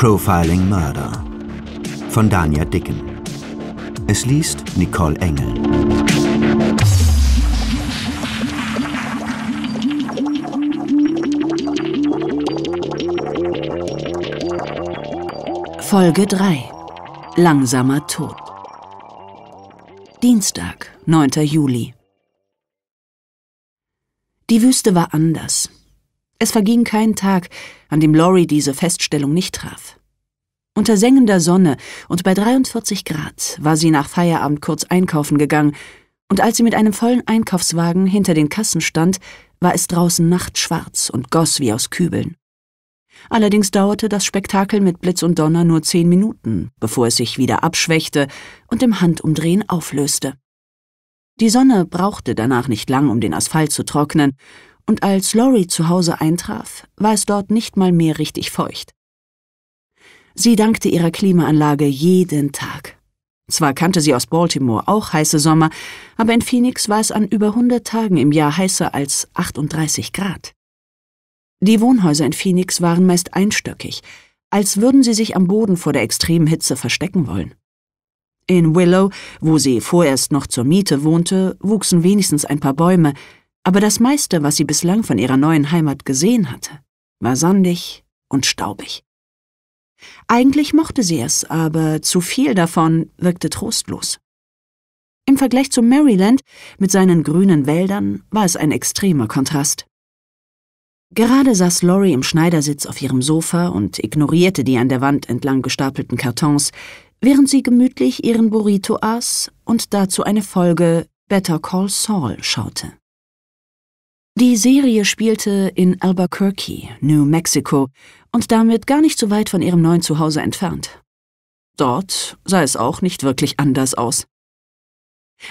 Profiling Murder von Dania Dicken. Es liest Nicole Engel. Folge 3 Langsamer Tod Dienstag, 9. Juli Die Wüste war anders. Es verging kein Tag, an dem Lori diese Feststellung nicht traf. Unter sengender Sonne und bei 43 Grad war sie nach Feierabend kurz einkaufen gegangen, und als sie mit einem vollen Einkaufswagen hinter den Kassen stand, war es draußen nachtschwarz und goss wie aus Kübeln. Allerdings dauerte das Spektakel mit Blitz und Donner nur zehn Minuten, bevor es sich wieder abschwächte und im Handumdrehen auflöste. Die Sonne brauchte danach nicht lang, um den Asphalt zu trocknen, und als Lori zu Hause eintraf, war es dort nicht mal mehr richtig feucht. Sie dankte ihrer Klimaanlage jeden Tag. Zwar kannte sie aus Baltimore auch heiße Sommer, aber in Phoenix war es an über 100 Tagen im Jahr heißer als 38 Grad. Die Wohnhäuser in Phoenix waren meist einstöckig, als würden sie sich am Boden vor der extremen Hitze verstecken wollen. In Willow, wo sie vorerst noch zur Miete wohnte, wuchsen wenigstens ein paar Bäume, aber das meiste, was sie bislang von ihrer neuen Heimat gesehen hatte, war sandig und staubig. Eigentlich mochte sie es, aber zu viel davon wirkte trostlos. Im Vergleich zu Maryland mit seinen grünen Wäldern war es ein extremer Kontrast. Gerade saß Lori im Schneidersitz auf ihrem Sofa und ignorierte die an der Wand entlang gestapelten Kartons, während sie gemütlich ihren Burrito aß und dazu eine Folge Better Call Saul schaute. Die Serie spielte in Albuquerque, New Mexico und damit gar nicht so weit von ihrem neuen Zuhause entfernt. Dort sah es auch nicht wirklich anders aus.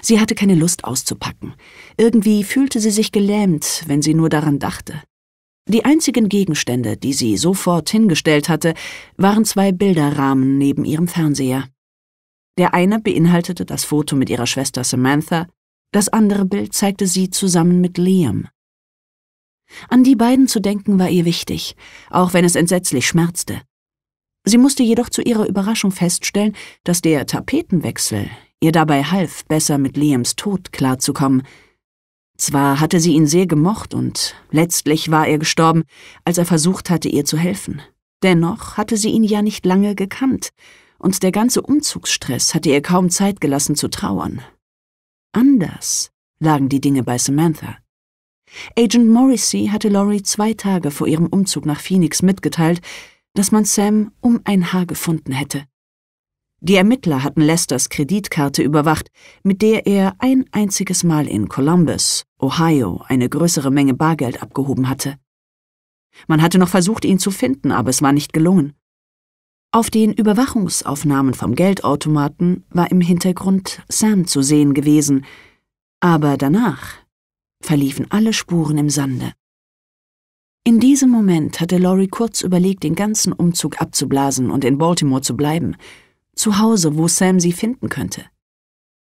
Sie hatte keine Lust auszupacken. Irgendwie fühlte sie sich gelähmt, wenn sie nur daran dachte. Die einzigen Gegenstände, die sie sofort hingestellt hatte, waren zwei Bilderrahmen neben ihrem Fernseher. Der eine beinhaltete das Foto mit ihrer Schwester Samantha, das andere Bild zeigte sie zusammen mit Liam. An die beiden zu denken war ihr wichtig, auch wenn es entsetzlich schmerzte. Sie musste jedoch zu ihrer Überraschung feststellen, dass der Tapetenwechsel ihr dabei half, besser mit Liams Tod klarzukommen. Zwar hatte sie ihn sehr gemocht und letztlich war er gestorben, als er versucht hatte, ihr zu helfen. Dennoch hatte sie ihn ja nicht lange gekannt, und der ganze Umzugsstress hatte ihr kaum Zeit gelassen zu trauern. Anders lagen die Dinge bei Samantha. Agent Morrissey hatte Laurie zwei Tage vor ihrem Umzug nach Phoenix mitgeteilt, dass man Sam um ein Haar gefunden hätte. Die Ermittler hatten Lesters Kreditkarte überwacht, mit der er ein einziges Mal in Columbus, Ohio, eine größere Menge Bargeld abgehoben hatte. Man hatte noch versucht, ihn zu finden, aber es war nicht gelungen. Auf den Überwachungsaufnahmen vom Geldautomaten war im Hintergrund Sam zu sehen gewesen, aber danach verliefen alle Spuren im Sande. In diesem Moment hatte Lori kurz überlegt, den ganzen Umzug abzublasen und in Baltimore zu bleiben, zu Hause, wo Sam sie finden könnte.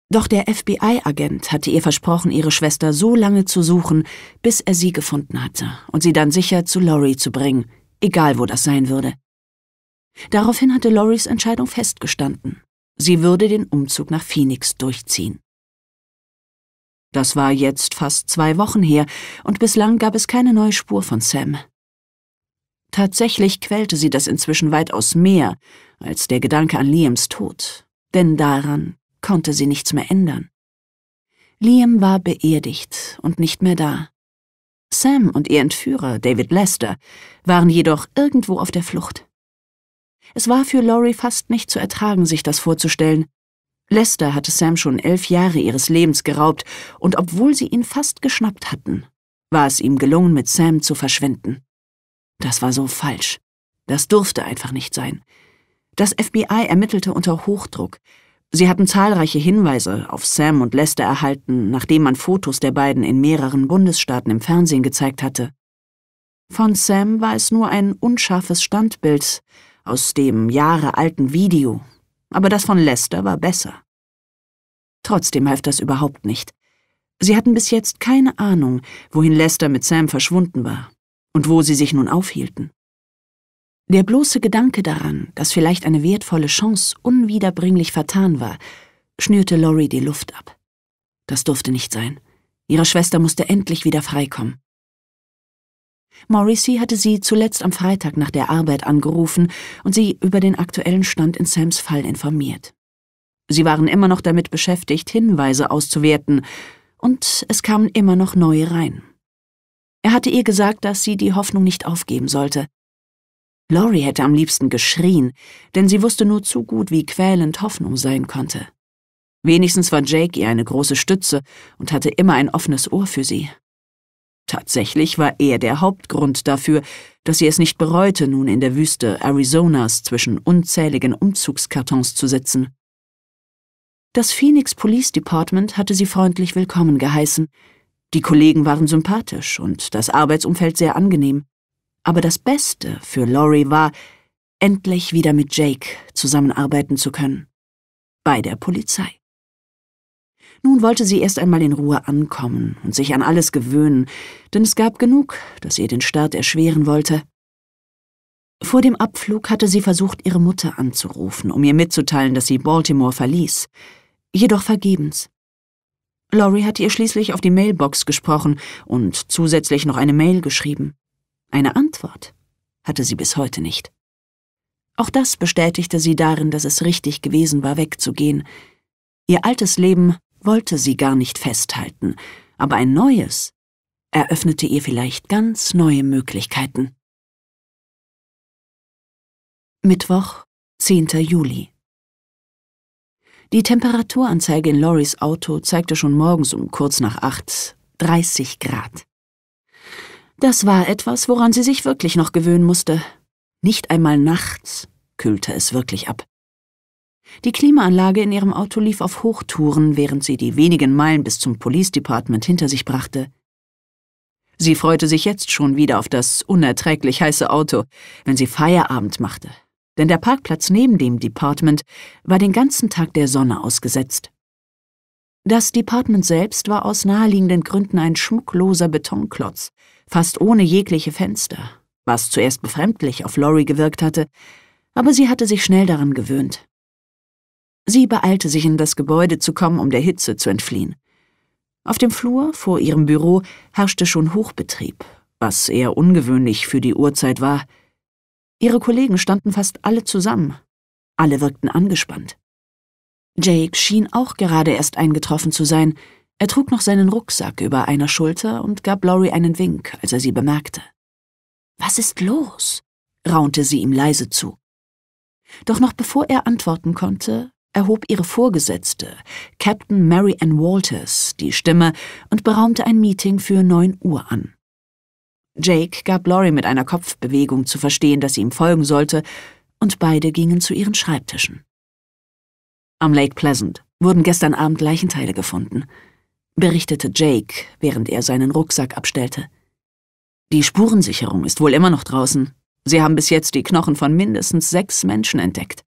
Doch der FBI-Agent hatte ihr versprochen, ihre Schwester so lange zu suchen, bis er sie gefunden hatte und sie dann sicher zu Lori zu bringen, egal wo das sein würde. Daraufhin hatte Loris Entscheidung festgestanden. Sie würde den Umzug nach Phoenix durchziehen. Das war jetzt fast zwei Wochen her, und bislang gab es keine neue Spur von Sam. Tatsächlich quälte sie das inzwischen weitaus mehr als der Gedanke an Liams Tod, denn daran konnte sie nichts mehr ändern. Liam war beerdigt und nicht mehr da. Sam und ihr Entführer, David Lester, waren jedoch irgendwo auf der Flucht. Es war für Laurie fast nicht zu ertragen, sich das vorzustellen, Lester hatte Sam schon elf Jahre ihres Lebens geraubt, und obwohl sie ihn fast geschnappt hatten, war es ihm gelungen, mit Sam zu verschwinden. Das war so falsch. Das durfte einfach nicht sein. Das FBI ermittelte unter Hochdruck. Sie hatten zahlreiche Hinweise auf Sam und Lester erhalten, nachdem man Fotos der beiden in mehreren Bundesstaaten im Fernsehen gezeigt hatte. Von Sam war es nur ein unscharfes Standbild aus dem jahrealten Video, aber das von Lester war besser. Trotzdem half das überhaupt nicht. Sie hatten bis jetzt keine Ahnung, wohin Lester mit Sam verschwunden war und wo sie sich nun aufhielten. Der bloße Gedanke daran, dass vielleicht eine wertvolle Chance unwiederbringlich vertan war, schnürte Lori die Luft ab. Das durfte nicht sein. Ihre Schwester musste endlich wieder freikommen. Morrissey hatte sie zuletzt am Freitag nach der Arbeit angerufen und sie über den aktuellen Stand in Sams Fall informiert. Sie waren immer noch damit beschäftigt, Hinweise auszuwerten, und es kamen immer noch neue rein. Er hatte ihr gesagt, dass sie die Hoffnung nicht aufgeben sollte. Lori hätte am liebsten geschrien, denn sie wusste nur zu gut, wie quälend Hoffnung sein konnte. Wenigstens war Jake ihr eine große Stütze und hatte immer ein offenes Ohr für sie. Tatsächlich war er der Hauptgrund dafür, dass sie es nicht bereute, nun in der Wüste Arizonas zwischen unzähligen Umzugskartons zu sitzen. Das Phoenix Police Department hatte sie freundlich willkommen geheißen. Die Kollegen waren sympathisch und das Arbeitsumfeld sehr angenehm. Aber das Beste für Lori war, endlich wieder mit Jake zusammenarbeiten zu können. Bei der Polizei. Nun wollte sie erst einmal in Ruhe ankommen und sich an alles gewöhnen, denn es gab genug, das ihr den Start erschweren wollte. Vor dem Abflug hatte sie versucht, ihre Mutter anzurufen, um ihr mitzuteilen, dass sie Baltimore verließ jedoch vergebens. Lori hatte ihr schließlich auf die Mailbox gesprochen und zusätzlich noch eine Mail geschrieben. Eine Antwort hatte sie bis heute nicht. Auch das bestätigte sie darin, dass es richtig gewesen war, wegzugehen. Ihr altes Leben wollte sie gar nicht festhalten, aber ein neues eröffnete ihr vielleicht ganz neue Möglichkeiten. Mittwoch, 10. Juli die Temperaturanzeige in Loris Auto zeigte schon morgens um kurz nach acht 30 Grad. Das war etwas, woran sie sich wirklich noch gewöhnen musste. Nicht einmal nachts kühlte es wirklich ab. Die Klimaanlage in ihrem Auto lief auf Hochtouren, während sie die wenigen Meilen bis zum Police Department hinter sich brachte. Sie freute sich jetzt schon wieder auf das unerträglich heiße Auto, wenn sie Feierabend machte denn der Parkplatz neben dem Department war den ganzen Tag der Sonne ausgesetzt. Das Department selbst war aus naheliegenden Gründen ein schmuckloser Betonklotz, fast ohne jegliche Fenster, was zuerst befremdlich auf Lori gewirkt hatte, aber sie hatte sich schnell daran gewöhnt. Sie beeilte sich in das Gebäude zu kommen, um der Hitze zu entfliehen. Auf dem Flur vor ihrem Büro herrschte schon Hochbetrieb, was eher ungewöhnlich für die Uhrzeit war, Ihre Kollegen standen fast alle zusammen. Alle wirkten angespannt. Jake schien auch gerade erst eingetroffen zu sein. Er trug noch seinen Rucksack über einer Schulter und gab Laurie einen Wink, als er sie bemerkte. Was ist los? raunte sie ihm leise zu. Doch noch bevor er antworten konnte, erhob ihre Vorgesetzte, Captain Mary Ann Walters, die Stimme und beraumte ein Meeting für neun Uhr an. Jake gab Lori mit einer Kopfbewegung zu verstehen, dass sie ihm folgen sollte, und beide gingen zu ihren Schreibtischen. Am Lake Pleasant wurden gestern Abend Leichenteile gefunden, berichtete Jake, während er seinen Rucksack abstellte. Die Spurensicherung ist wohl immer noch draußen. Sie haben bis jetzt die Knochen von mindestens sechs Menschen entdeckt.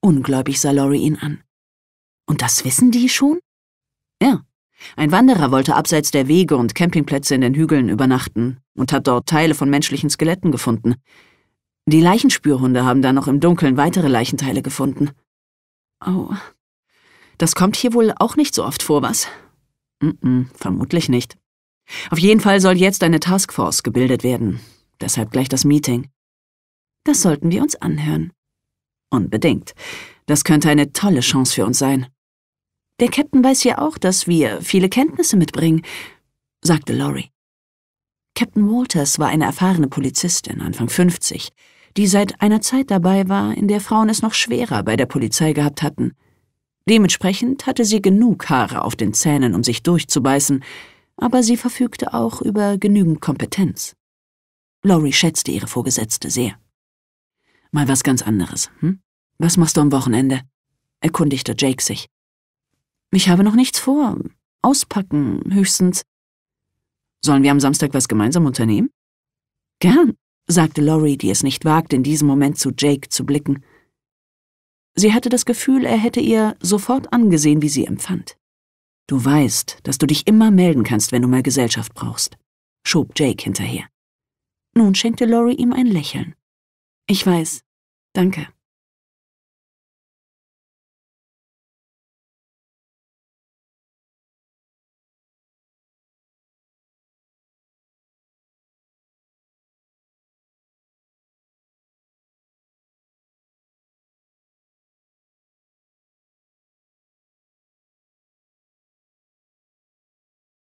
Ungläubig sah Lori ihn an. Und das wissen die schon? Ja, ein Wanderer wollte abseits der Wege und Campingplätze in den Hügeln übernachten und hat dort Teile von menschlichen Skeletten gefunden. Die Leichenspürhunde haben dann noch im Dunkeln weitere Leichenteile gefunden. Oh, das kommt hier wohl auch nicht so oft vor, was? Mm -mm, vermutlich nicht. Auf jeden Fall soll jetzt eine Taskforce gebildet werden. Deshalb gleich das Meeting. Das sollten wir uns anhören. Unbedingt. Das könnte eine tolle Chance für uns sein. Der Captain weiß ja auch, dass wir viele Kenntnisse mitbringen, sagte Lori. Captain Walters war eine erfahrene Polizistin, Anfang 50, die seit einer Zeit dabei war, in der Frauen es noch schwerer bei der Polizei gehabt hatten. Dementsprechend hatte sie genug Haare auf den Zähnen, um sich durchzubeißen, aber sie verfügte auch über genügend Kompetenz. Lori schätzte ihre Vorgesetzte sehr. Mal was ganz anderes, hm? Was machst du am Wochenende? erkundigte Jake sich. Ich habe noch nichts vor. Auspacken, höchstens. Sollen wir am Samstag was gemeinsam unternehmen? Gern, sagte Lori, die es nicht wagte, in diesem Moment zu Jake zu blicken. Sie hatte das Gefühl, er hätte ihr sofort angesehen, wie sie empfand. Du weißt, dass du dich immer melden kannst, wenn du mal Gesellschaft brauchst, schob Jake hinterher. Nun schenkte Lori ihm ein Lächeln. Ich weiß. Danke.